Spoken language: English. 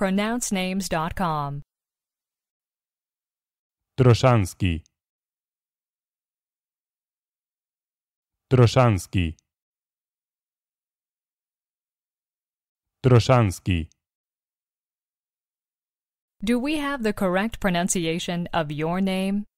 pronouncenames.com. Troszanski Troszanski Troszanski Do we have the correct pronunciation of your name?